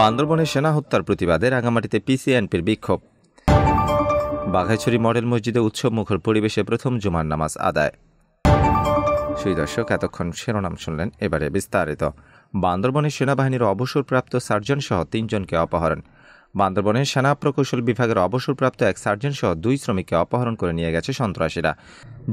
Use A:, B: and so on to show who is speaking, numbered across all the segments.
A: বান্দরবনে সেনা হত্যার প্রতিবাদে রাঙামাটিতে পিসিএনপির বিক্ষোভ বাঘাইছড়ি মডেল মসজিদে উৎসবমুখর পরিবেশে প্রথম জুমার নামাজ আদায় সেই দর্শক এতক্ষণ শিরোনাম শুনলেন এবারে বিস্তারিত বান্দরবনে সেনাবাহিনীর অবসরপ্রাপ্ত সার্জন সহ তিনজনকে অপহরণ বান্দরবনের সেনা প্রকৌশল বিভাগের অবসরপ্রাপ্ত এক সার্জন সহ দুই শ্রমিককে অপহরণ করে নিয়ে গেছে সন্ত্রাসীরা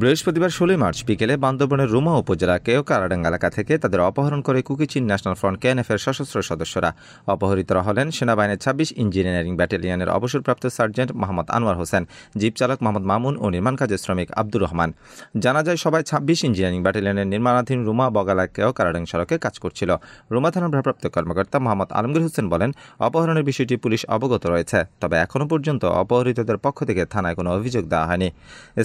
A: বৃহস্পতিবার ষোলোই মার্চ বিকেলে বান্দরবনের রুমা উপজেলা কেও কারাডাঙ্গা এলাকা থেকে তাদের অপহরণ করে কুকিচিন ন্যাশনাল ফ্রন্ট এর সশস্ত্র সদস্যরা অপহৃতরা হলেন সেনাবাহিনীর ছাব্বিশ ইঞ্জিনিয়ারিং ব্যাটালিয়নের অবসরপ্রাপ্ত সার্জেন্ট মোহাম্মদ আনোয়ার হোসেন জিপ চালক মোহাম্মদ মামুন ও নির্মাণ কাজের শ্রমিক আব্দুর রহমান জানা যায় সবাই ছাব্বিশ ইঞ্জিনিয়ারিং ব্যাটালিয়নের নির্মাণাধীন রুমা বগালা কেও কারাডাঙ্গ সড়কে কাজ করছিল রুমা থানার ভারপ্রাপ্ত কর্মকর্তা মোহাম্মদ আলমগীর হোসেন বলেন অপহরণের বিষয়টি পুলিশ অবগত রয়েছে তবে এখনও পর্যন্ত অপহৃতদের পক্ষ থেকে থানায় কোনো অভিযোগ দেওয়া হয়নি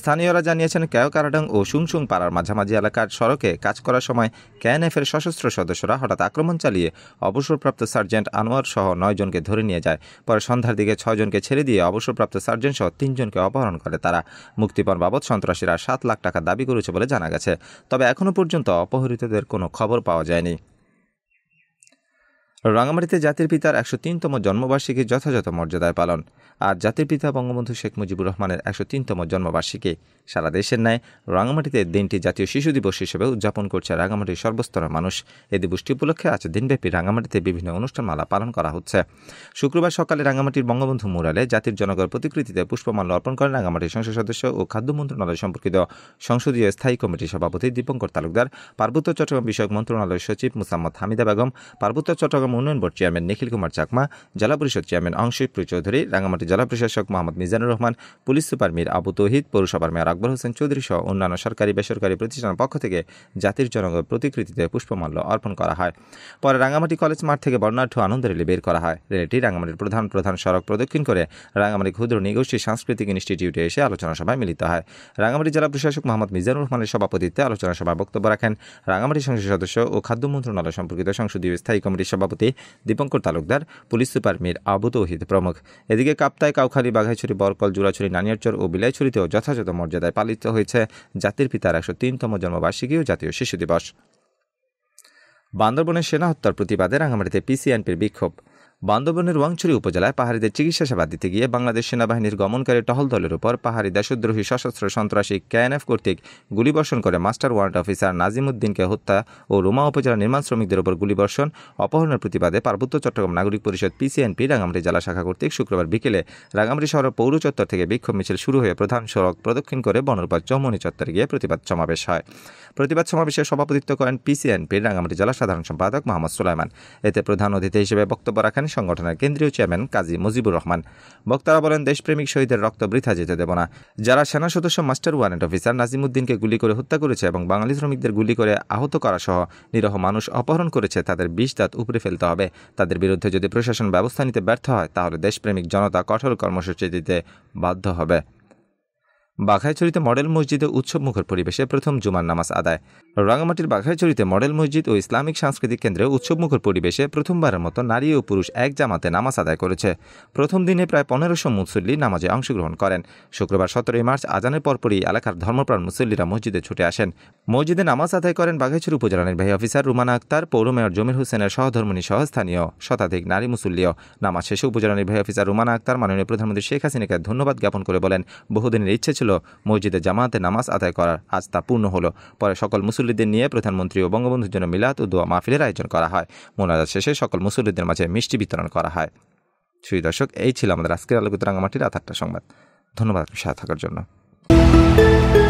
A: স্থানীয়রা জানিয়েছেন কারাডং ও সুংসুং পাড়ার মাঝামাঝি এলাকার সড়কে কাজ করার সময় ক্যানএফের সশস্ত্র সদস্যরা হঠাৎ আক্রমণ চালিয়ে অবসরপ্রাপ্ত সার্জেন্ট আনোয়ার সহ নয়জনকে ধরে নিয়ে যায় পরে সন্ধ্যার দিকে ছয়জনকে ছেড়ে দিয়ে অবসরপ্রাপ্ত সার্জেন্ট সহ তিনজনকে অপহরণ করে তারা মুক্তিপণ বাবদ সন্ত্রাসীরা সাত লাখ টাকা দাবি করেছে বলে জানা গেছে তবে এখনও পর্যন্ত অপহৃতদের কোনো খবর পাওয়া যায়নি রাঙামাটিতে জাতির পিতার একশো তিনতম জন্মবার্ষিকী যথাযথ মর্যাদায় পালন আর জাতির পিতা বঙ্গবন্ধু শেখ মুজিবুর রহমানের একশো তিনতম জন্মবার্ষিকী সারা দেশের ন্যায় রাঙামাটিতে দিনটি জাতীয় শিশু দিবস হিসেবে উদযাপন করছে রাঙামাটির সর্বস্তরের মানুষ এ দিবসটি উপলক্ষে আজ দিনব্যাপী রাঙামাটিতে বিভিন্ন অনুষ্ঠানমালা পালন করা হচ্ছে শুক্রবার সকালে রাঙামাটির বঙ্গবন্ধু মুরালে জাতির জনগণ প্রতিকৃতিতে পুষ্পমাল্য অর্পণ করেন রাঙামাটির সংসদ সদস্য ও খাদ্য মন্ত্রণালয় সম্পর্কিত সংসদীয় স্থায়ী কমিটির সভাপতি দীপঙ্কর তালুকদার পার্বত্য চট্টগ্রাম বিষয়ক মন্ত্রণালয় সচিব মুসাম্মদ হামিদা বেগম পার্বত্য চট্টগ্রাম গ্রাম উন্নয়ন বোর্ড চেয়ারম্যান নিখিল কুমার চাকমা জেলা পরিষদ চেয়ারম্যান অংশুপ্রু চৌধুরী রাঙামাটি জেলা প্রশাসক মোহাম্মদ মিজানুর রহমান পুলিশ সুপার মীর আবু তহিদ পৌরসভার মেয়র আকবর হোসেন চৌধুরী সহ অন্যান্য সরকারি বেসরকারি প্রতিষ্ঠানের পক্ষ থেকে জাতির জনগণের প্রতিকৃতিতে পুষ্পমাল্য অর্পণ করা হয় পরে রাঙামাটি কলেজ মাঠ থেকে বর্ণাঢ্য আনন্দ রেলি বের করা হয় রেলিটি রাঙামাটির প্রধান প্রধান সড়ক প্রদক্ষিণ করে রাঙামাটি ক্ষুদ্র নিগোষ্ঠী সাংস্কৃতিক ইনস্টিটিউটে এসে আলোচনা সভায় মিলিত হয় রাঙামাটি জেলা প্রশাসক মোহাম্মদ মিজানুর রহমানের সভাপতিত্বে আলোচনা সভায় বক্তব্য রাখেন রাঙামাটি সংসদ সদস্য ও খাদ্য মন্ত্রণালয় সম্পর্কিত সংসদীয় স্থায়ী কমিটির সভাপতি সভাপতি দীপঙ্কর তালুকদার পুলিশ সুপার মীর আবু তৌহিদ প্রমুখ এদিকে কাপ্তায় কাউখালি বাঘাইছড়ি বরকল জুড়াছড়ি নানিয়ারচর ও বিলাইছড়িতেও যথাযথ মর্যাদায় পালিত হয়েছে জাতির পিতার একশো তিনতম জন্মবার্ষিকী ও জাতীয় শিশু দিবস বান্দরবনের সেনা হত্যার প্রতিবাদে রাঙামাটিতে পিসিএনপির বিক্ষোভ বান্দরবনের ওয়াংছড়ি উপজেলায় পাহাড়িদের চিকিৎসা সেবা দিতে গিয়ে বাংলাদেশ সেনাবাহিনীর গমনকারী টহল দলের উপর পাহাড়ি দেশদ্রোহী সশস্ত্র সন্ত্রাসী কেএনএফ কর্তৃক গুলিবর্ষণ করে মাস্টার ওয়ারেন্ট অফিসার নাজিম উদ্দিনকে হত্যা ও রুমা উপজেলা নির্মাণ শ্রমিকদের উপর গুলিবর্ষণ অপহরণের প্রতিবাদে পার্বত্য চট্টগ্রাম নাগরিক পরিষদ পিসিএনপি রাঙামাটি জেলা শাখা কর্তৃক শুক্রবার বিকেলে রাঙামাটি শহর পৌর চত্বর থেকে বিক্ষোভ মিছিল শুরু হয়ে প্রধান সড়ক প্রদক্ষিণ করে বনরপাত চৌমনি চত্বরে গিয়ে প্রতিবাদ সমাবেশ হয় প্রতিবাদ সমাবেশে সভাপতিত্ব করেন পিসিএনপির রাঙামাটি জেলা সাধারণ সম্পাদক মোহাম্মদ সুলাইমান এতে প্রধান অতিথি হিসেবে বক্তব্য রাখেন সংগঠনের কেন্দ্রীয় চেয়ারম্যান কাজী মুজিবুর রহমান বক্তারা বলেন দেশপ্রেমিক শহীদের রক্ত বৃথা যেতে দেব না যারা সেনা সদস্য মাস্টার ওয়ারেন্ট অফিসার নাজিমুদ্দিনকে গুলি করে হত্যা করেছে এবং বাঙালি শ্রমিকদের গুলি করে আহত করা সহ নিরহ মানুষ অপহরণ করেছে তাদের বিষ দাঁত উপরে ফেলতে হবে তাদের বিরুদ্ধে যদি প্রশাসন ব্যবস্থা নিতে ব্যর্থ হয় তাহলে দেশপ্রেমিক জনতা কঠোর কর্মসূচি দিতে বাধ্য হবে বাঘাইছড়িতে মডেল মসজিদে উৎসবমুখর পরিবেশে প্রথম জুমার নামাজ আদায় রাঙামাটির বাঘাইছড়িতে মডেল মসজিদ ও ইসলামিক সাংস্কৃতিক কেন্দ্রে উৎসবমুখর পরিবেশে প্রথমবারের মতো নারী ও পুরুষ এক জামাতে নামাজ আদায় করেছে প্রথম দিনে প্রায় পনেরোশো মুসল্লি নামাজে অংশগ্রহণ করেন শুক্রবার সতেরোই মার্চ আজানের পরপরই এলাকার ধর্মপ্রাণ মুসল্লিরা মসজিদে ছুটে আসেন মসজিদে নামাজ আদায় করেন বাঘাইছড়ি উপজেলা নির্বাহী অফিসার রুমানা আক্তার পৌর মেয়র জমির হোসেনের সহধর্মণী সহস্থানীয় শতাধিক নারী মুসল্লিও নামাজ শেষে উপজেলা নির্বাহী অফিসার রুমানা আক্তার মাননীয় প্রধানমন্ত্রী শেখ হাসিনাকে ধন্যবাদ জ্ঞাপন করে বলেন বহুদিনের ইচ্ছে ছিল মসজিদে জামাতে নামাজ আদায় করার আজ তা পূর্ণ হলো পরে সকল মুসলিম মুসল্লিদের নিয়ে প্রধানমন্ত্রী ও বঙ্গবন্ধুর জন্য মিলাদ ও দোয়া মাহফিলের আয়োজন করা হয় মোনাজাত শেষে সকল মুসল্লিদের মাঝে মিষ্টি বিতরণ করা হয় সুই দর্শক এই ছিল আমাদের আজকের আলোকিত রাঙামাটির আধারটা সংবাদ ধন্যবাদ আপনি সাথে থাকার জন্য